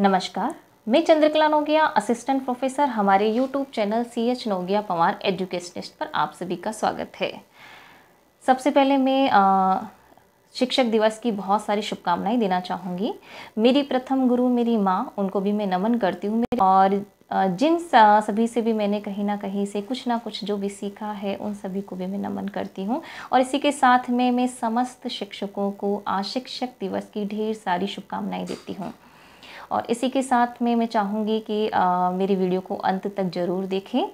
नमस्कार मैं Chandrakala Nogia assistant professor हमारे YouTube channel C H Nogia Pawar educationist पर आप सभी का स्वागत है सबसे पहले मैं शिक्षक दिवस की बहुत सारी शुभकामनाएं देना चाहूँगी मेरी प्रथम गुरु मेरी माँ उनको भी मैं नमन करती हूँ और जिन सभी से भी मैंने कहीं ना कहीं से कुछ ना कुछ जो भी सीखा है उन सभी को भी मैं नमन करती हूँ और इसी के साथ में मैं समस्त शिक्षकों को आज शिक्षक दिवस की ढेर सारी शुभकामनाएं देती हूँ और इसी के साथ में मैं चाहूँगी कि आ, मेरी वीडियो को अंत तक ज़रूर देखें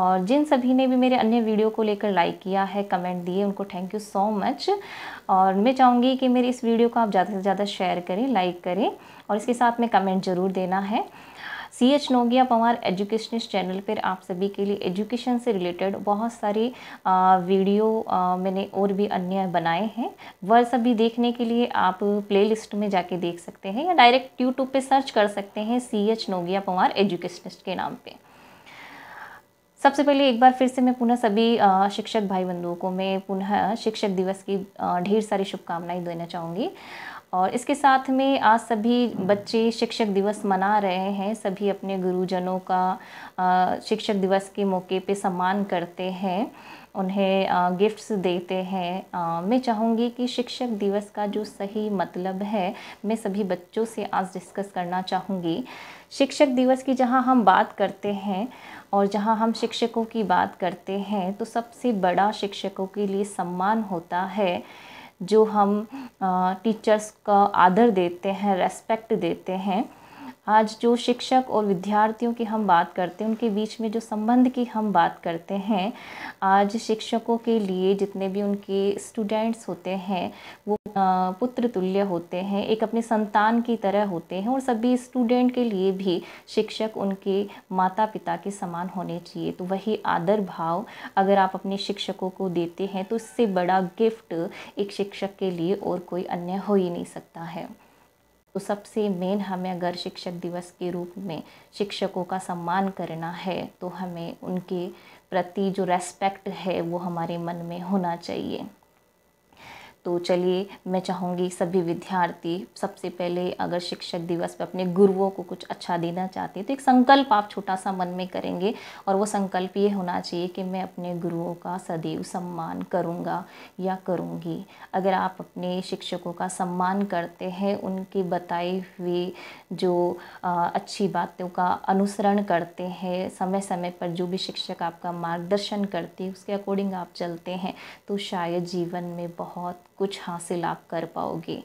और जिन सभी ने भी मेरे अन्य वीडियो को लेकर लाइक किया है कमेंट दिए उनको थैंक यू सो मच और मैं चाहूँगी कि मेरी इस वीडियो को आप ज़्यादा से ज़्यादा शेयर करें लाइक करें और इसके साथ में कमेंट ज़रूर देना है C H Nogia Pawar educationist channel पर आप सभी के लिए एजुकेशन से रिलेटेड बहुत सारे वीडियो मैंने और भी अन्य बनाए हैं वह सभी देखने के लिए आप प्लेलिस्ट में जाके देख सकते हैं या डायरेक्ट यूट्यूब पे सर्च कर सकते हैं C H Nogia Panwar educationist के नाम पर सबसे पहले एक बार फिर से मैं पुनः सभी शिक्षक भाई बंधुओं को मैं पुनः शिक्षक दिवस की ढेर सारी शुभकामनाएं देना चाहूँगी और इसके साथ में आज सभी बच्चे शिक्षक दिवस मना रहे हैं सभी अपने गुरुजनों का शिक्षक दिवस के मौके पे सम्मान करते हैं उन्हें गिफ्ट्स देते हैं मैं चाहूँगी कि शिक्षक दिवस का जो सही मतलब है मैं सभी बच्चों से आज डिस्कस करना चाहूँगी शिक्षक दिवस की जहाँ हम बात करते हैं और जहाँ हम शिक्षकों की बात करते हैं तो सबसे बड़ा शिक्षकों के लिए सम्मान होता है जो हम टीचर्स का आदर देते हैं रेस्पेक्ट देते हैं आज जो शिक्षक और विद्यार्थियों की हम बात करते हैं उनके बीच में जो संबंध की हम बात करते हैं आज शिक्षकों के लिए जितने भी उनके स्टूडेंट्स होते हैं वो पुत्र तुल्य होते हैं एक अपने संतान की तरह होते हैं और सभी स्टूडेंट के लिए भी शिक्षक उनके माता पिता के समान होने चाहिए तो वही आदर भाव अगर आप अपने शिक्षकों को देते हैं तो इससे बड़ा गिफ्ट एक शिक्षक के लिए और कोई अन्य हो ही नहीं सकता है तो सबसे मेन हमें अगर शिक्षक दिवस के रूप में शिक्षकों का सम्मान करना है तो हमें उनके प्रति जो रेस्पेक्ट है वो हमारे मन में होना चाहिए तो चलिए मैं चाहूँगी सभी विद्यार्थी सबसे पहले अगर शिक्षक दिवस पर अपने गुरुओं को कुछ अच्छा देना चाहते हैं तो एक संकल्प आप छोटा सा मन में करेंगे और वो संकल्प ये होना चाहिए कि मैं अपने गुरुओं का सदैव सम्मान करूँगा या करूँगी अगर आप अपने शिक्षकों का सम्मान करते हैं उनके बताए हुए जो आ, अच्छी बातों का अनुसरण करते हैं समय समय पर जो भी शिक्षक आपका मार्गदर्शन करते हैं उसके अकॉर्डिंग आप चलते हैं तो शायद जीवन में बहुत कुछ हासिल आप कर पाओगे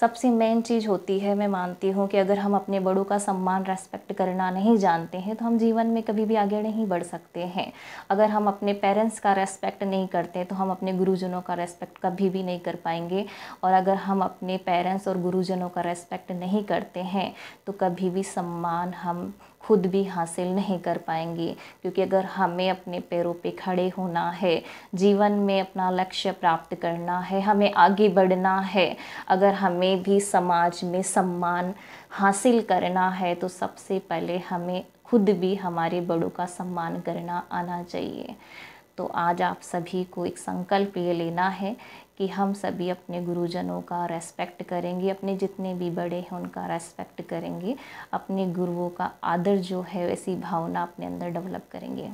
सबसे मेन चीज़ होती है मैं मानती हूँ कि अगर हम अपने बड़ों का सम्मान रेस्पेक्ट करना नहीं जानते हैं तो हम जीवन में कभी भी आगे नहीं बढ़ सकते हैं अगर हम अपने पेरेंट्स का रेस्पेक्ट नहीं करते तो हम अपने गुरुजनों का रेस्पेक्ट कभी भी नहीं कर पाएंगे और अगर हम अपने पेरेंट्स और गुरुजनों का रेस्पेक्ट नहीं करते हैं तो कभी भी सम्मान हम खुद भी हासिल नहीं कर पाएंगे क्योंकि अगर हमें अपने पैरों पे खड़े होना है जीवन में अपना लक्ष्य प्राप्त करना है हमें आगे बढ़ना है अगर हमें भी समाज में सम्मान हासिल करना है तो सबसे पहले हमें खुद भी हमारे बड़ों का सम्मान करना आना चाहिए तो आज आप सभी को एक संकल्प ये लेना है कि हम सभी अपने गुरुजनों का रेस्पेक्ट करेंगे अपने जितने भी बड़े हैं उनका रेस्पेक्ट करेंगे अपने गुरुओं का आदर जो है वैसी भावना अपने अंदर डेवलप करेंगे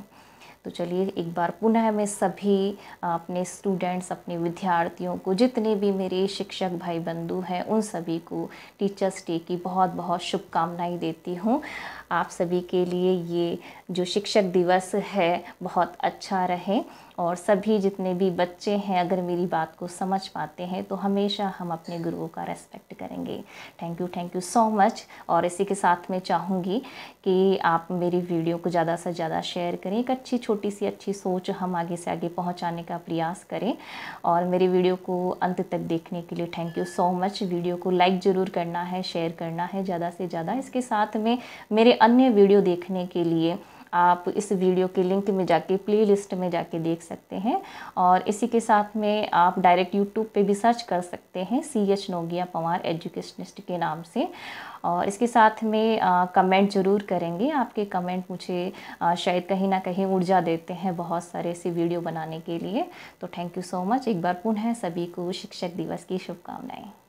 तो चलिए एक बार पुनः मैं सभी अपने स्टूडेंट्स अपने विद्यार्थियों को जितने भी मेरे शिक्षक भाई बंधु हैं उन सभी को टीचर्स डे की बहुत बहुत शुभकामनाएं देती हूँ आप सभी के लिए ये जो शिक्षक दिवस है बहुत अच्छा रहे और सभी जितने भी बच्चे हैं अगर मेरी बात को समझ पाते हैं तो हमेशा हम अपने गुरुओं का रेस्पेक्ट करेंगे thank you thank you so much और इसी के साथ मैं चाहूँगी कि आप मेरी वीडियो को ज़्यादा से ज़्यादा शेयर करें एक अच्छी छोटी सी अच्छी सोच हम आगे से आगे पहुंचाने का प्रयास करें और मेरे वीडियो को अंत तक देखने के लिए thank you so much video को लाइक ज़रूर करना है शेयर करना है ज़्यादा से ज़्यादा इसके साथ में मेरे अन्य वीडियो देखने के लिए आप इस वीडियो के लिंक में जाके प्ले लिस्ट में जाके देख सकते हैं और इसी के साथ में आप डायरेक्ट यूट्यूब पे भी सर्च कर सकते हैं C H Nogia Pawar educationist के नाम से और इसके साथ में आ, कमेंट ज़रूर करेंगे आपके कमेंट मुझे आ, शायद कहीं ना कहीं ऊर्जा देते हैं बहुत सारे ऐसे वीडियो बनाने के लिए तो थैंक यू सो मच एक बार पुनः सभी को शिक्षक दिवस की शुभकामनाएँ